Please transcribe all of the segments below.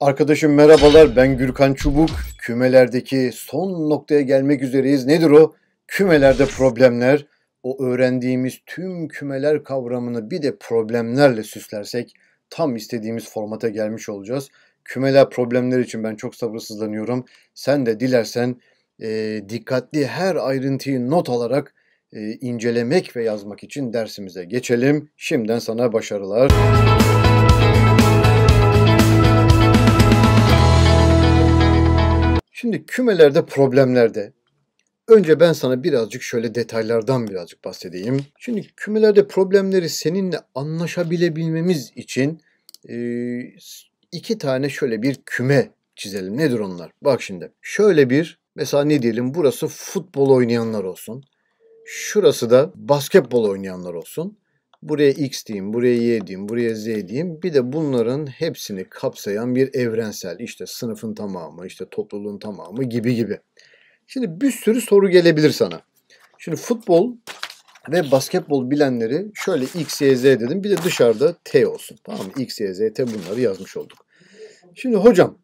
Arkadaşım merhabalar ben Gürkan Çubuk. Kümelerdeki son noktaya gelmek üzereyiz. Nedir o? Kümelerde problemler. O öğrendiğimiz tüm kümeler kavramını bir de problemlerle süslersek tam istediğimiz formata gelmiş olacağız. Kümeler problemler için ben çok sabırsızlanıyorum. Sen de dilersen e, dikkatli her ayrıntıyı not alarak e, incelemek ve yazmak için dersimize geçelim. Şimdiden sana başarılar. Müzik Şimdi kümelerde problemlerde önce ben sana birazcık şöyle detaylardan birazcık bahsedeyim. Şimdi kümelerde problemleri seninle anlaşabilebilmemiz için e, iki tane şöyle bir küme çizelim. Nedir onlar? Bak şimdi şöyle bir mesela ne diyelim burası futbol oynayanlar olsun. Şurası da basketbol oynayanlar olsun. Buraya x diyeyim, buraya y diyeyim, buraya z diyeyim. Bir de bunların hepsini kapsayan bir evrensel işte sınıfın tamamı, işte topluluğun tamamı gibi gibi. Şimdi bir sürü soru gelebilir sana. Şimdi futbol ve basketbol bilenleri şöyle x, y, z dedim. Bir de dışarıda t olsun. Tamam mı? x, y, z, t bunları yazmış olduk. Şimdi hocam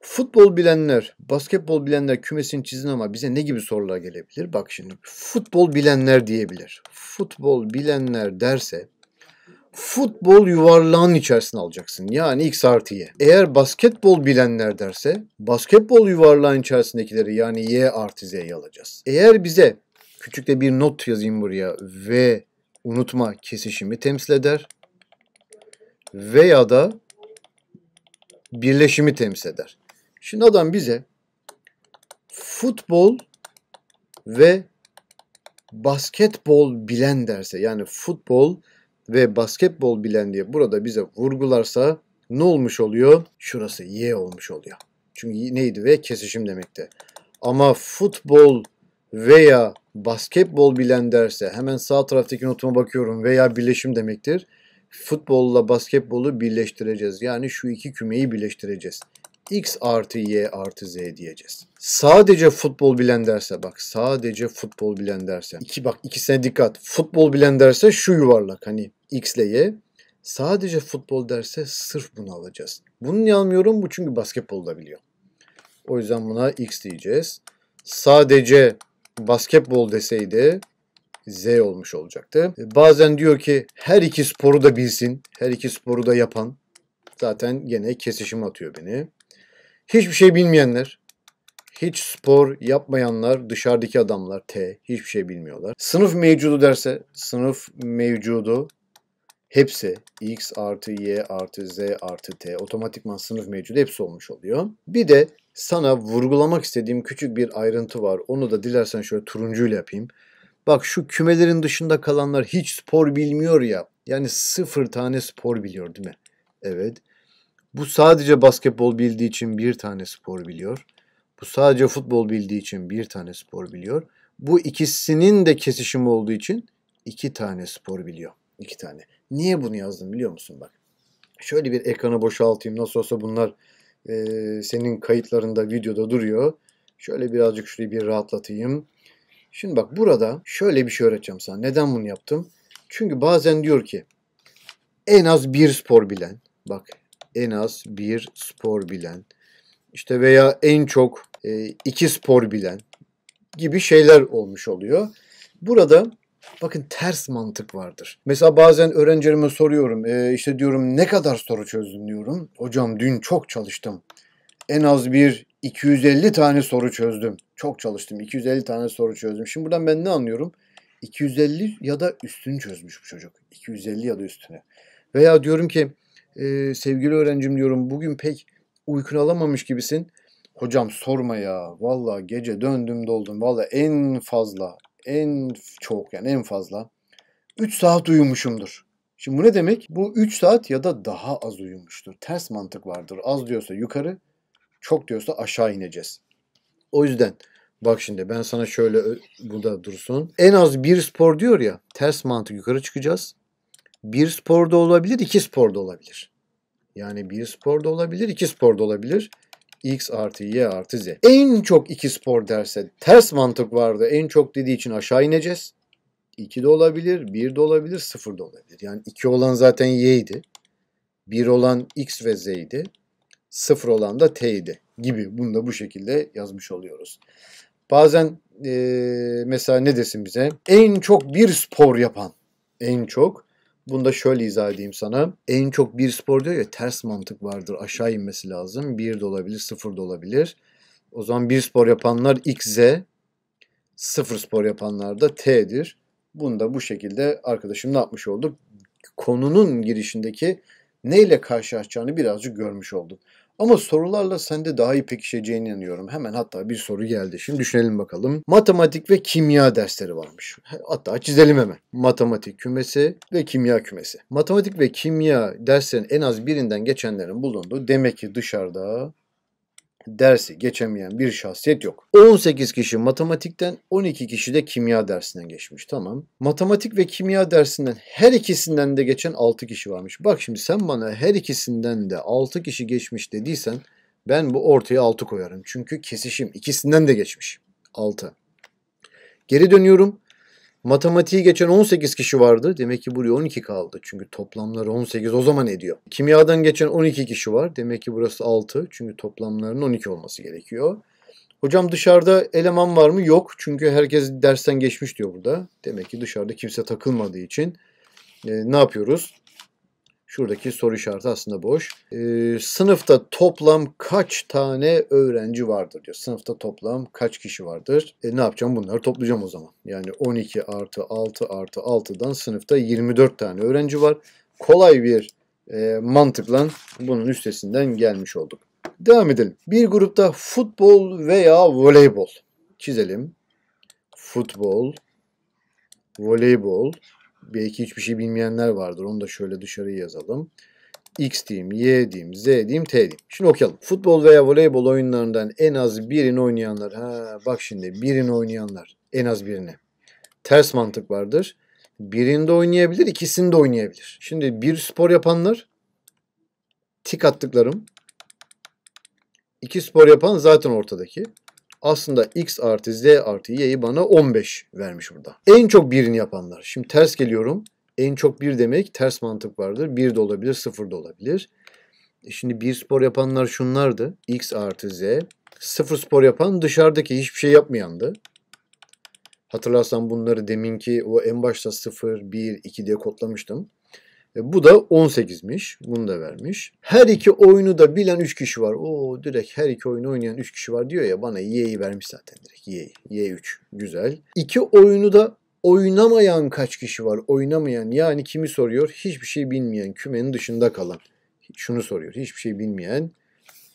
Futbol bilenler, basketbol bilenler kümesini çizin ama bize ne gibi sorular gelebilir? Bak şimdi futbol bilenler diyebilir. Futbol bilenler derse futbol yuvarlağın içerisine alacaksın. Yani x artı y. Eğer basketbol bilenler derse basketbol yuvarlağın içerisindekileri yani y artı z'yi alacağız. Eğer bize küçük de bir not yazayım buraya. V unutma kesişimi temsil eder. Veya da birleşimi temsil eder. Şimdi adam bize futbol ve basketbol bilen derse yani futbol ve basketbol bilen diye burada bize vurgularsa ne olmuş oluyor? Şurası Y olmuş oluyor. Çünkü neydi ve kesişim demekti. Ama futbol veya basketbol bilen derse hemen sağ taraftaki notuma bakıyorum veya birleşim demektir. Futbolla basketbolu birleştireceğiz. Yani şu iki kümeyi birleştireceğiz x artı y artı z diyeceğiz. Sadece futbol bilen derse bak sadece futbol bilen derse iki bak ikisine dikkat. Futbol bilen derse şu yuvarlak hani x ile y. Sadece futbol derse sırf bunu alacağız. Bunu niye almıyorum? Bu çünkü basketbol da biliyor. O yüzden buna x diyeceğiz. Sadece basketbol deseydi Z olmuş olacaktı. Bazen diyor ki her iki sporu da bilsin, her iki sporu da yapan zaten gene kesişim atıyor beni. Hiçbir şey bilmeyenler, hiç spor yapmayanlar, dışarıdaki adamlar T, hiçbir şey bilmiyorlar. Sınıf mevcudu derse, sınıf mevcudu hepsi x artı y artı z artı t otomatikman sınıf mevcudu hepsi olmuş oluyor. Bir de sana vurgulamak istediğim küçük bir ayrıntı var. Onu da dilersen şöyle turuncuyla yapayım. Bak şu kümelerin dışında kalanlar hiç spor bilmiyor ya. Yani sıfır tane spor biliyor değil mi? Evet. Bu sadece basketbol bildiği için bir tane spor biliyor. Bu sadece futbol bildiği için bir tane spor biliyor. Bu ikisinin de kesişim olduğu için iki tane spor biliyor. İki tane. Niye bunu yazdım biliyor musun bak. Şöyle bir ekranı boşaltayım. Nasıl olsa bunlar e, senin kayıtlarında videoda duruyor. Şöyle birazcık şurayı bir rahatlatayım. Şimdi bak burada şöyle bir şey öğreteceğim sana. Neden bunu yaptım? Çünkü bazen diyor ki en az bir spor bilen. Bak en az bir spor bilen, işte veya en çok e, iki spor bilen gibi şeyler olmuş oluyor. Burada bakın ters mantık vardır. Mesela bazen öğrencilerime soruyorum, e, işte diyorum ne kadar soru çözdün diyorum. Hocam dün çok çalıştım. En az bir 250 tane soru çözdüm. Çok çalıştım. 250 tane soru çözdüm. Şimdi buradan ben ne anlıyorum? 250 ya da üstünü çözmüş bu çocuk. 250 ya da üstüne. Veya diyorum ki e, sevgili öğrencim diyorum bugün pek uykunu alamamış gibisin. Hocam sorma ya. Valla gece döndüm doldum. Valla en fazla en çok yani en fazla 3 saat uyumuşumdur. Şimdi bu ne demek? Bu 3 saat ya da daha az uyumuştur. Ters mantık vardır. Az diyorsa yukarı, çok diyorsa aşağı ineceğiz. O yüzden bak şimdi ben sana şöyle burada dursun. En az bir spor diyor ya. Ters mantık yukarı çıkacağız bir sporda olabilir, iki sporda olabilir. Yani bir sporda olabilir, iki sporda olabilir. X artı Y artı Z. En çok iki spor derse ters mantık vardı. En çok dediği için aşağı ineceğiz. 2 de olabilir, 1 de olabilir, 0 da olabilir. Yani 2 olan zaten Y'ydi. 1 olan X ve Z'ydi. 0 olan da T'ydi gibi. Bunu da bu şekilde yazmış oluyoruz. Bazen e, mesela ne desin bize? En çok bir spor yapan. En çok bunu da şöyle izah edeyim sana. En çok bir spor diyor ya ters mantık vardır. Aşağı inmesi lazım. Bir de olabilir, sıfır da olabilir. O zaman bir spor yapanlar XZ, sıfır spor yapanlar da T'dir. Bunu da bu şekilde arkadaşım ne yapmış olduk? Konunun girişindeki neyle karşılaşacağını birazcık görmüş olduk. Ama sorularla sen de daha iyi pekişeceğine inanıyorum. Hemen hatta bir soru geldi. Şimdi düşünelim bakalım. Matematik ve kimya dersleri varmış. Hatta çizelim hemen. Matematik kümesi ve kimya kümesi. Matematik ve kimya derslerin en az birinden geçenlerin bulunduğu demek ki dışarıda dersi geçemeyen bir şahsiyet yok. 18 kişi matematikten, 12 kişi de kimya dersinden geçmiş. Tamam. Matematik ve kimya dersinden her ikisinden de geçen 6 kişi varmış. Bak şimdi sen bana her ikisinden de 6 kişi geçmiş dediysen ben bu ortaya 6 koyarım. Çünkü kesişim ikisinden de geçmiş. 6. Geri dönüyorum. Matematiği geçen 18 kişi vardı. Demek ki buraya 12 kaldı. Çünkü toplamları 18 o zaman ediyor. Kimyadan geçen 12 kişi var. Demek ki burası 6. Çünkü toplamların 12 olması gerekiyor. Hocam dışarıda eleman var mı? Yok. Çünkü herkes dersten geçmiş diyor burada. Demek ki dışarıda kimse takılmadığı için e, ne yapıyoruz? Şuradaki soru işareti aslında boş. Ee, sınıfta toplam kaç tane öğrenci vardır diyor. Sınıfta toplam kaç kişi vardır? E, ne yapacağım bunları toplayacağım o zaman. Yani 12 artı 6 artı 6'dan sınıfta 24 tane öğrenci var. Kolay bir e, mantıkla bunun üstesinden gelmiş olduk. Devam edelim. Bir grupta futbol veya voleybol çizelim. Futbol, voleybol, belki hiçbir şey bilmeyenler vardır. Onu da şöyle dışarı yazalım. X diyeyim, Y diyeyim, Z diyeyim, T diyeyim. Şimdi okuyalım. Futbol veya voleybol oyunlarından en az birini oynayanlar. Ha, bak şimdi birini oynayanlar. En az birini. Ters mantık vardır. Birinde oynayabilir, ikisini de oynayabilir. Şimdi bir spor yapanlar tik attıklarım. İki spor yapan zaten ortadaki aslında x artı z artı y'yi bana 15 vermiş burada. En çok birini yapanlar. Şimdi ters geliyorum. En çok bir demek ters mantık vardır. Bir de olabilir, sıfır da olabilir. E şimdi bir spor yapanlar şunlardı. x artı z. Sıfır spor yapan dışarıdaki hiçbir şey yapmayandı. Hatırlarsan bunları deminki o en başta 0, 1, 2 diye kodlamıştım. E, bu da 18'miş. Bunu da vermiş. Her iki oyunu da bilen 3 kişi var. O direkt her iki oyunu oynayan 3 kişi var diyor ya bana Y'yi vermiş zaten direkt. Y'yi. Y3. Güzel. İki oyunu da oynamayan kaç kişi var? Oynamayan yani kimi soruyor? Hiçbir şey bilmeyen, kümenin dışında kalan. Şunu soruyor. Hiçbir şey bilmeyen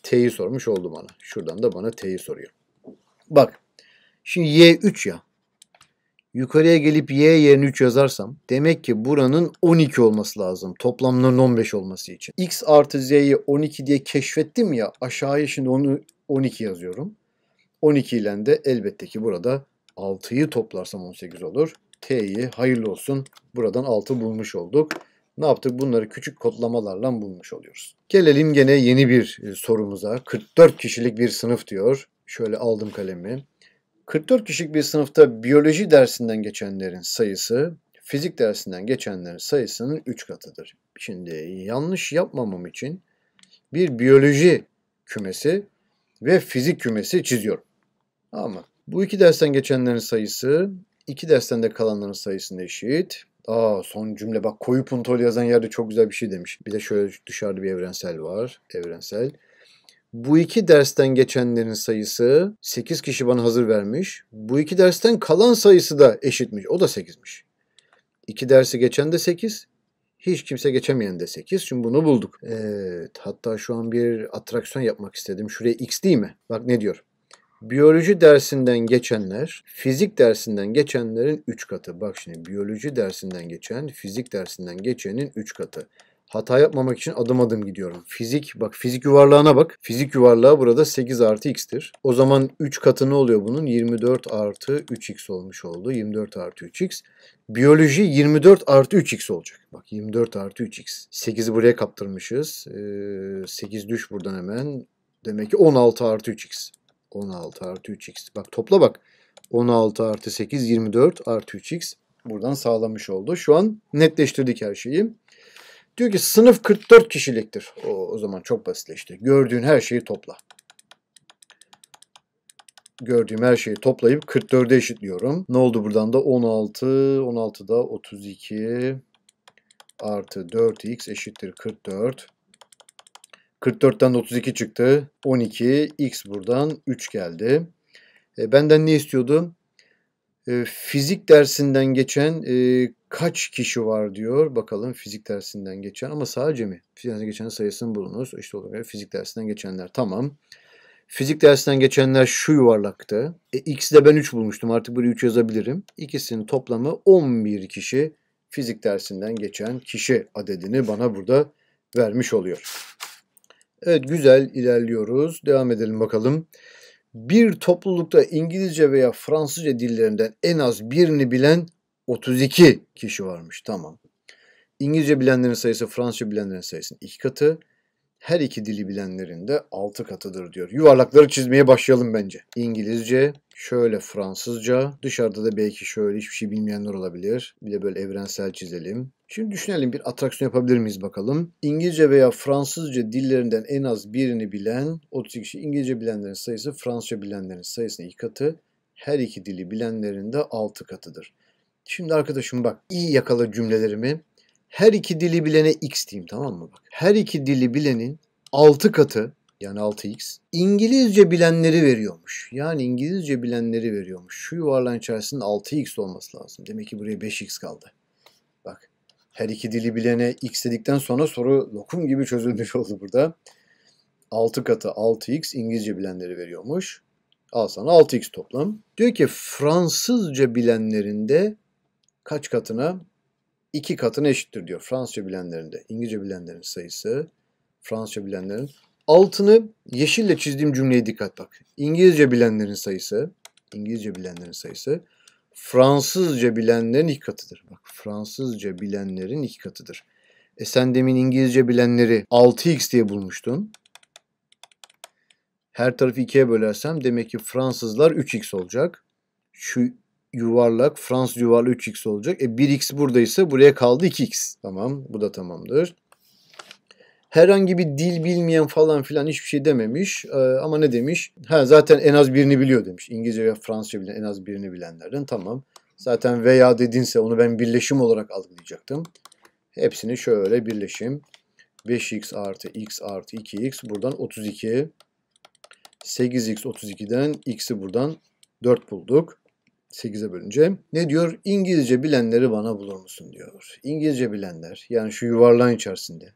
T'yi sormuş oldu bana. Şuradan da bana T'yi soruyor. Bak. Şimdi Y3 ya. Yukarıya gelip y yerine 3 yazarsam demek ki buranın 12 olması lazım. Toplamların 15 olması için. x artı z'yi 12 diye keşfettim ya aşağıya şimdi onu 12 yazıyorum. 12 ile de elbette ki burada 6'yı toplarsam 18 olur. T'yi hayırlı olsun buradan 6 bulmuş olduk. Ne yaptık? Bunları küçük kodlamalarla bulmuş oluyoruz. Gelelim gene yeni bir e, sorumuza. 44 kişilik bir sınıf diyor. Şöyle aldım kalemi. 44 kişilik bir sınıfta biyoloji dersinden geçenlerin sayısı fizik dersinden geçenlerin sayısının 3 katıdır. Şimdi yanlış yapmamam için bir biyoloji kümesi ve fizik kümesi çiziyorum. Ama bu iki dersten geçenlerin sayısı iki dersten de kalanların sayısına eşit. Aa son cümle bak koyu puntol yazan yerde çok güzel bir şey demiş. Bir de şöyle dışarıda bir evrensel var. Evrensel. Bu iki dersten geçenlerin sayısı 8 kişi bana hazır vermiş. Bu iki dersten kalan sayısı da eşitmiş. O da 8'miş. İki dersi geçen de 8. Hiç kimse geçemeyen de 8. Şimdi bunu bulduk. Evet, hatta şu an bir atraksiyon yapmak istedim. Şuraya x değil mi? Bak ne diyor. Biyoloji dersinden geçenler, fizik dersinden geçenlerin 3 katı. Bak şimdi biyoloji dersinden geçen, fizik dersinden geçenin 3 katı. Hata yapmamak için adım adım gidiyorum. Fizik bak fizik yuvarlağına bak. Fizik yuvarlağı burada 8 artı x'tir. O zaman 3 katı ne oluyor bunun? 24 artı 3x olmuş oldu. 24 artı 3x. Biyoloji 24 artı 3x olacak. Bak 24 artı 3x. 8'i buraya kaptırmışız. Ee, 8 düş buradan hemen. Demek ki 16 artı 3x. 16 artı 3x. Bak topla bak. 16 artı 8 24 artı 3x buradan sağlamış oldu. Şu an netleştirdik her şeyi. Diyor ki sınıf 44 kişiliktir. O, o zaman çok basitleşti. Gördüğün her şeyi topla. Gördüğüm her şeyi toplayıp 44'e eşitliyorum. Ne oldu buradan da 16, 16 da 32 artı 4x eşittir 44. 44'ten de 32 çıktı. 12 x buradan 3 geldi. E, benden ne istiyordu? Ee, fizik dersinden geçen e, kaç kişi var diyor. Bakalım fizik dersinden geçen ama sadece mi? Fizik dersinden geçen sayısını bulunuz. İşte olur göre fizik dersinden geçenler tamam. Fizik dersinden geçenler şu yuvarlakta. E, de ben 3 bulmuştum artık buraya 3 yazabilirim. İkisinin toplamı 11 kişi fizik dersinden geçen kişi adedini bana burada vermiş oluyor. Evet güzel ilerliyoruz. Devam edelim bakalım bir toplulukta İngilizce veya Fransızca dillerinden en az birini bilen 32 kişi varmış. Tamam. İngilizce bilenlerin sayısı Fransızca bilenlerin sayısının iki katı her iki dili bilenlerin de altı katıdır diyor. Yuvarlakları çizmeye başlayalım bence. İngilizce, şöyle Fransızca, dışarıda da belki şöyle hiçbir şey bilmeyenler olabilir. Bir de böyle evrensel çizelim. Şimdi düşünelim bir atraksiyon yapabilir miyiz bakalım. İngilizce veya Fransızca dillerinden en az birini bilen 32 kişi İngilizce bilenlerin sayısı Fransızca bilenlerin sayısına iki katı. Her iki dili bilenlerin de altı katıdır. Şimdi arkadaşım bak iyi yakala cümlelerimi her iki dili bilene x diyeyim tamam mı? Bak, her iki dili bilenin 6 katı yani 6x İngilizce bilenleri veriyormuş. Yani İngilizce bilenleri veriyormuş. Şu yuvarlağın içerisinde 6x olması lazım. Demek ki buraya 5x kaldı. Bak her iki dili bilene x dedikten sonra soru lokum gibi çözülmüş oldu burada. 6 katı 6x İngilizce bilenleri veriyormuş. Al sana 6x toplam. Diyor ki Fransızca bilenlerinde kaç katına? iki katına eşittir diyor Fransızca bilenlerinde. İngilizce bilenlerin sayısı Fransızca bilenlerin. Altını yeşille çizdiğim cümleye dikkat bak. İngilizce bilenlerin sayısı İngilizce bilenlerin sayısı Fransızca bilenlerin iki katıdır. Bak Fransızca bilenlerin iki katıdır. E sen demin İngilizce bilenleri 6x diye bulmuştun. Her tarafı ikiye bölersem demek ki Fransızlar 3x olacak. Şu yuvarlak Fransız yuvarlı 3x olacak. E 1x buradaysa buraya kaldı 2x. Tamam bu da tamamdır. Herhangi bir dil bilmeyen falan filan hiçbir şey dememiş. Ee, ama ne demiş? Ha zaten en az birini biliyor demiş. İngilizce ve Fransızca bilen en az birini bilenlerden tamam. Zaten veya dedinse onu ben birleşim olarak algılayacaktım. Hepsini şöyle birleşim. 5x artı x artı 2x buradan 32. 8x 32'den x'i buradan 4 bulduk. 8'e bölünce. Ne diyor? İngilizce bilenleri bana bulur musun diyor. İngilizce bilenler yani şu yuvarlağın içerisinde.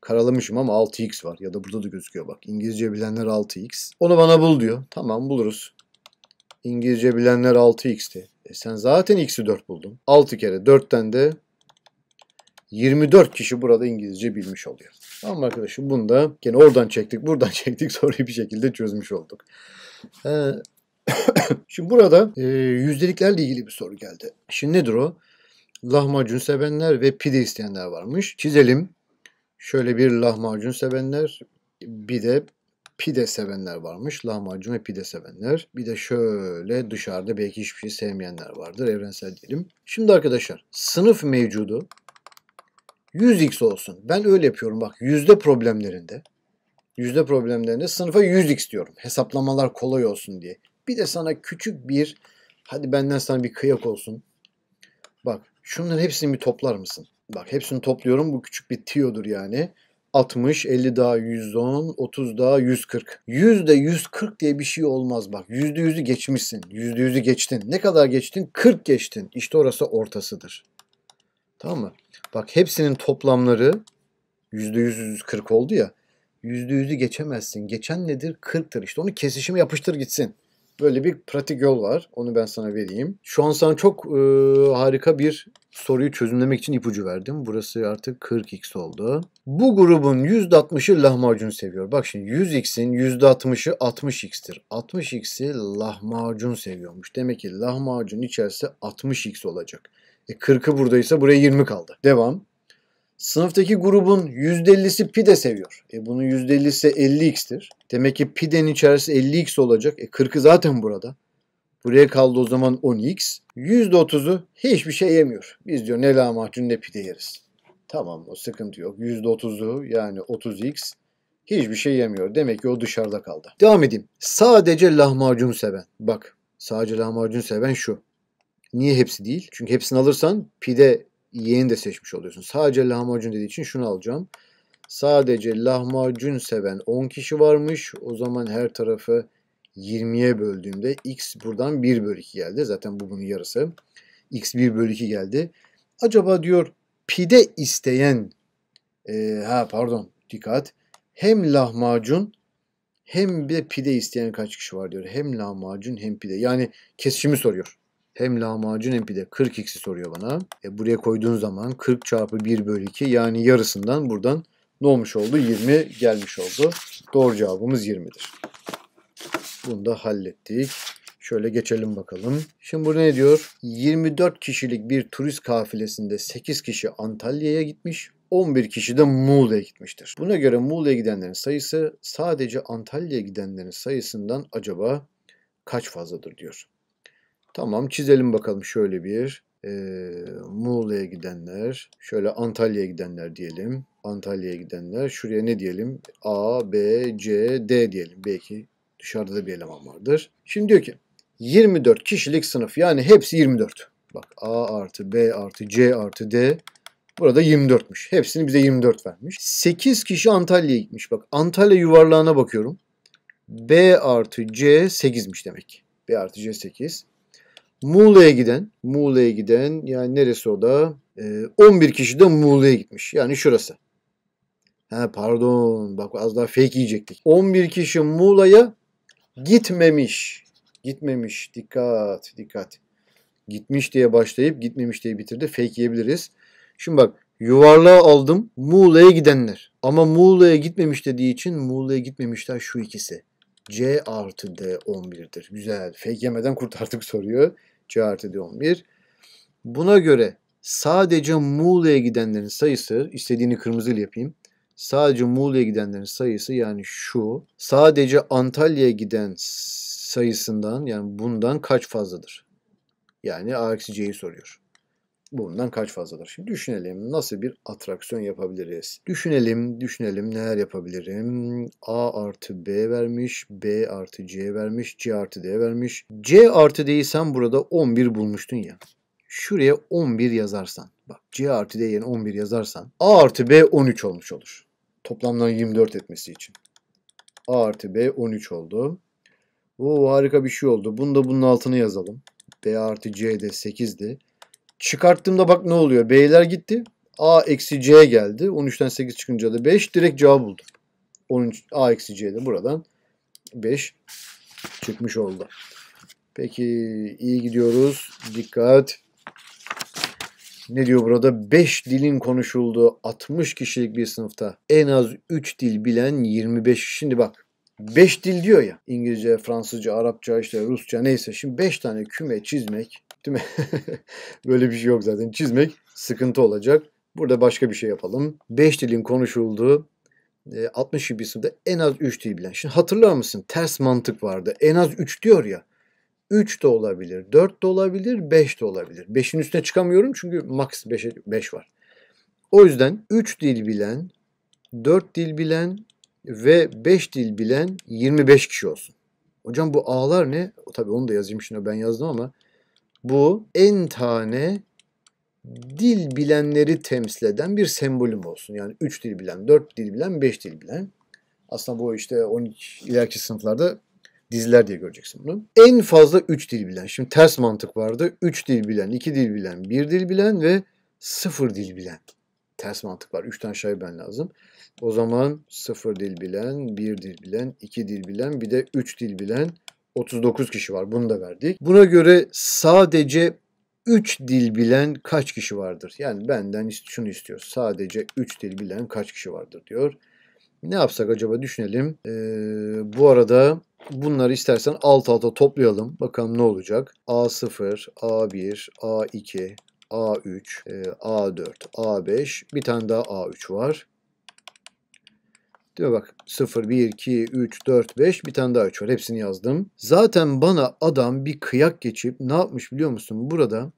Karalamışım ama 6x var ya da burada da gözüküyor bak. İngilizce bilenler 6x. Onu bana bul diyor. Tamam buluruz. İngilizce bilenler 6x'ti. E sen zaten x'i 4 buldun. 6 kere 4'ten de 24 kişi burada İngilizce bilmiş oluyor. Tamam arkadaşım bunu da gene oradan çektik buradan çektik Sonra bir şekilde çözmüş olduk. Ee, Şimdi burada e, yüzdeliklerle ilgili bir soru geldi. Şimdi nedir o? Lahmacun sevenler ve pide isteyenler varmış. Çizelim. Şöyle bir lahmacun sevenler, bir de pide sevenler varmış. Lahmacun ve pide sevenler. Bir de şöyle dışarıda belki hiçbir şey sevmeyenler vardır. Evrensel diyelim. Şimdi arkadaşlar sınıf mevcudu 100x olsun. Ben öyle yapıyorum bak yüzde problemlerinde. Yüzde problemlerinde sınıfa 100x diyorum. Hesaplamalar kolay olsun diye. Bir de sana küçük bir hadi benden sana bir kıyak olsun. Bak şunların hepsini bir toplar mısın? Bak hepsini topluyorum. Bu küçük bir tiyodur yani. 60, 50 daha 110, 30 daha 140. Yüzde 140 diye bir şey olmaz bak. Yüzde yüzü geçmişsin. Yüzde yüzü geçtin. Ne kadar geçtin? 40 geçtin. İşte orası ortasıdır. Tamam mı? Bak hepsinin toplamları yüzde yüz 140 oldu ya. Yüzde yüzü geçemezsin. Geçen nedir? 40'tır. İşte onu kesişime yapıştır gitsin böyle bir pratik yol var. Onu ben sana vereyim. Şu an sana çok e, harika bir soruyu çözümlemek için ipucu verdim. Burası artık 40x oldu. Bu grubun %60'ı lahmacun seviyor. Bak şimdi 100x'in %60'ı 60x'tir. 60x'i lahmacun seviyormuş. Demek ki lahmacun içerisinde 60x olacak. E 40'ı buradaysa buraya 20 kaldı. Devam. Sınıftaki grubun %50'si pide seviyor. E bunun %50'si 50x'tir. Demek ki piden içerisi 50x olacak. E 40'ı zaten burada. Buraya kaldı o zaman 10x. %30'u hiçbir şey yemiyor. Biz diyor ne lahmacun ne pide yeriz. Tamam o sıkıntı yok. %30'u yani 30x hiçbir şey yemiyor. Demek ki o dışarıda kaldı. Devam edeyim. Sadece lahmacun seven. Bak sadece lahmacun seven şu. Niye hepsi değil? Çünkü hepsini alırsan pide yeğeni de seçmiş oluyorsun. Sadece lahmacun dediği için şunu alacağım. Sadece lahmacun seven 10 kişi varmış. O zaman her tarafı 20'ye böldüğümde x buradan 1 bölü 2 geldi. Zaten bu bunun yarısı. x 1 bölü 2 geldi. Acaba diyor pide isteyen e, ha pardon dikkat hem lahmacun hem de pide isteyen kaç kişi var diyor. Hem lahmacun hem pide. Yani kesişimi soruyor. Hem lahmacun hem pide. 40x'i soruyor bana. E buraya koyduğun zaman 40 çarpı 1 bölü 2 yani yarısından buradan ne olmuş oldu? 20 gelmiş oldu. Doğru cevabımız 20'dir. Bunu da hallettik. Şöyle geçelim bakalım. Şimdi burada ne diyor? 24 kişilik bir turist kafilesinde 8 kişi Antalya'ya gitmiş. 11 kişi de Muğla'ya gitmiştir. Buna göre Muğla'ya gidenlerin sayısı sadece Antalya'ya gidenlerin sayısından acaba kaç fazladır diyor. Tamam çizelim bakalım şöyle bir e, Muğla'ya gidenler, şöyle Antalya'ya gidenler diyelim. Antalya'ya gidenler. Şuraya ne diyelim? A, B, C, D diyelim. Belki dışarıda da bir eleman vardır. Şimdi diyor ki 24 kişilik sınıf yani hepsi 24. Bak A artı B artı C artı D burada 24'müş. Hepsini bize 24 vermiş. 8 kişi Antalya'ya gitmiş. Bak Antalya yuvarlağına bakıyorum. B artı C 8'miş demek. B artı C 8. Muğla'ya giden, Muğla'ya giden yani neresi o da? E, ee, 11 kişi de Muğla'ya gitmiş. Yani şurası. He pardon bak az daha fake yiyecektik. 11 kişi Muğla'ya gitmemiş. Gitmemiş. Dikkat, dikkat. Gitmiş diye başlayıp gitmemiş diye bitirdi. Fake yiyebiliriz. Şimdi bak yuvarlığa aldım Muğla'ya gidenler. Ama Muğla'ya gitmemiş dediği için Muğla'ya gitmemişler şu ikisi. C artı D 11'dir. Güzel. Fake kurtardık soruyor. C artı D 11. Buna göre sadece Muğla'ya gidenlerin sayısı, istediğini kırmızıyla yapayım. Sadece Muğla'ya gidenlerin sayısı yani şu. Sadece Antalya'ya giden sayısından yani bundan kaç fazladır? Yani A-C'yi soruyor bundan kaç fazladır? Şimdi düşünelim nasıl bir atraksiyon yapabiliriz? Düşünelim, düşünelim neler yapabilirim? A artı B vermiş, B artı C vermiş, C artı D vermiş. C artı D'yi sen burada 11 bulmuştun ya. Şuraya 11 yazarsan, bak C artı D yerine 11 yazarsan A artı B 13 olmuş olur. Toplamdan 24 etmesi için. A artı B 13 oldu. Oo harika bir şey oldu. Bunu da bunun altına yazalım. B artı C de 8'di. Çıkarttığımda bak ne oluyor. B'ler gitti. A eksi C geldi. 13'ten 8 çıkınca da 5. Direkt cevap buldum. 13, A eksi C'de buradan 5 çıkmış oldu. Peki iyi gidiyoruz. Dikkat. Ne diyor burada? 5 dilin konuşulduğu 60 kişilik bir sınıfta en az 3 dil bilen 25. Şimdi bak 5 dil diyor ya. İngilizce, Fransızca, Arapça, işte Rusça neyse. Şimdi 5 tane küme çizmek Değil mi? Böyle bir şey yok zaten. Çizmek sıkıntı olacak. Burada başka bir şey yapalım. 5 dilin konuşulduğu 60 e, yubisinde en az 3 dil bilen. Şimdi hatırlar mısın? Ters mantık vardı. En az 3 diyor ya. 3 de olabilir, 4 de olabilir, 5 de olabilir. 5'in üstüne çıkamıyorum çünkü max 5, 5 var. O yüzden 3 dil bilen, 4 dil bilen ve 5 dil bilen 25 kişi olsun. Hocam bu ağlar ne? Tabii onu da yazayım şimdi ben yazdım ama bu en tane dil bilenleri temsil eden bir sembolüm olsun. Yani 3 dil bilen, 4 dil bilen, 5 dil bilen. Aslında bu işte 12 ileriki sınıflarda diziler diye göreceksin bunu. En fazla 3 dil bilen. Şimdi ters mantık vardı. 3 dil bilen, 2 dil bilen, 1 dil bilen ve 0 dil bilen. Ters mantık var. 3 tane şey ben lazım. O zaman 0 dil bilen, 1 dil bilen, 2 dil bilen, bir de 3 dil bilen 39 kişi var. Bunu da verdik. Buna göre sadece 3 dil bilen kaç kişi vardır? Yani benden şunu istiyor. Sadece 3 dil bilen kaç kişi vardır diyor. Ne yapsak acaba düşünelim. Ee, bu arada bunları istersen alt alta toplayalım. Bakalım ne olacak. A0, A1, A2, A3, A4, A5, bir tane daha A3 var. Diyor bak 0, 1, 2, 3, 4, 5 bir tane daha 3 var. Hepsini yazdım. Zaten bana adam bir kıyak geçip ne yapmış biliyor musun? Burada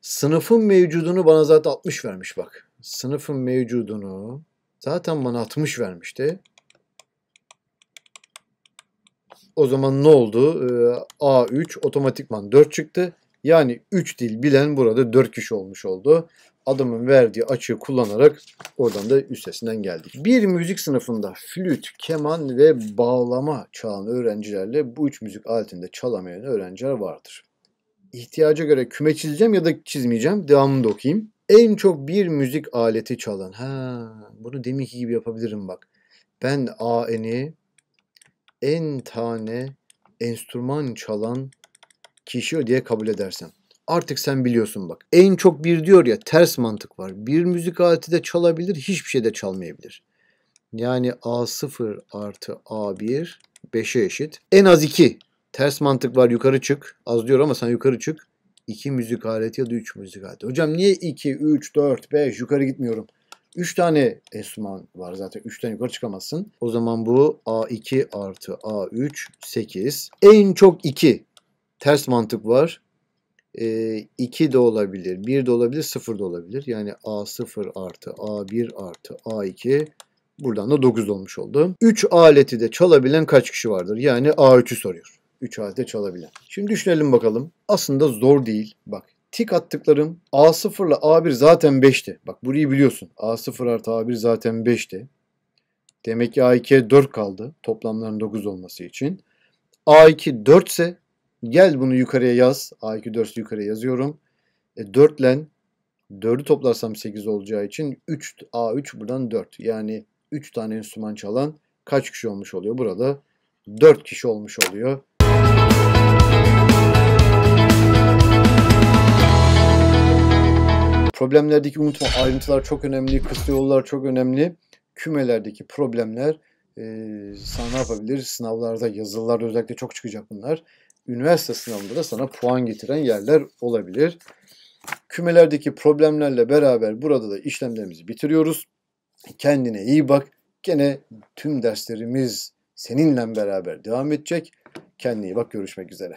sınıfın mevcudunu bana zaten 60 vermiş bak. Sınıfın mevcudunu zaten bana 60 vermişti. O zaman ne oldu? Ee, A3 otomatikman 4 çıktı. Yani 3 dil bilen burada 4 kişi olmuş oldu adamın verdiği açığı kullanarak oradan da üstesinden geldik. Bir müzik sınıfında flüt, keman ve bağlama çalan öğrencilerle bu üç müzik aletinde çalamayan öğrenciler vardır. İhtiyaca göre küme çizeceğim ya da çizmeyeceğim. Devamını da okuyayım. En çok bir müzik aleti çalan. Ha, bunu deminki gibi yapabilirim bak. Ben AN'i en tane enstrüman çalan kişi diye kabul edersem artık sen biliyorsun bak. En çok bir diyor ya ters mantık var. Bir müzik aleti de çalabilir hiçbir şey de çalmayabilir. Yani A0 artı A1 5'e eşit. En az 2. Ters mantık var yukarı çık. Az diyor ama sen yukarı çık. 2 müzik aleti ya da 3 müzik aleti. Hocam niye 2, 3, 4, 5 yukarı gitmiyorum? 3 tane enstrüman var zaten. tane yukarı çıkamazsın. O zaman bu A2 artı A3 8. En çok 2. Ters mantık var e, 2 de olabilir, 1 de olabilir, 0 da olabilir. Yani A0 artı A1 artı A2 buradan da 9 olmuş oldu. 3 aleti de çalabilen kaç kişi vardır? Yani A3'ü soruyor. 3 alete çalabilen. Şimdi düşünelim bakalım. Aslında zor değil. Bak tik attıklarım A0 ile A1 zaten 5'ti. Bak burayı biliyorsun. A0 artı A1 zaten 5'ti. Demek ki A2'ye 4 kaldı. Toplamların 9 olması için. A2 4 ise Gel bunu yukarıya yaz. A2 4 yukarıya yazıyorum. E, 4 ile 4'ü toplarsam 8 olacağı için 3 A3 buradan 4. Yani 3 tane enstrüman çalan kaç kişi olmuş oluyor? Burada 4 kişi olmuş oluyor. Problemlerdeki unutma ayrıntılar çok önemli, kısa yollar çok önemli. Kümelerdeki problemler e, sana ne yapabilir? Sınavlarda, yazılılarda özellikle çok çıkacak bunlar üniversite sınavında da sana puan getiren yerler olabilir. Kümelerdeki problemlerle beraber burada da işlemlerimizi bitiriyoruz. Kendine iyi bak. Gene tüm derslerimiz seninle beraber devam edecek. Kendine iyi bak. Görüşmek üzere.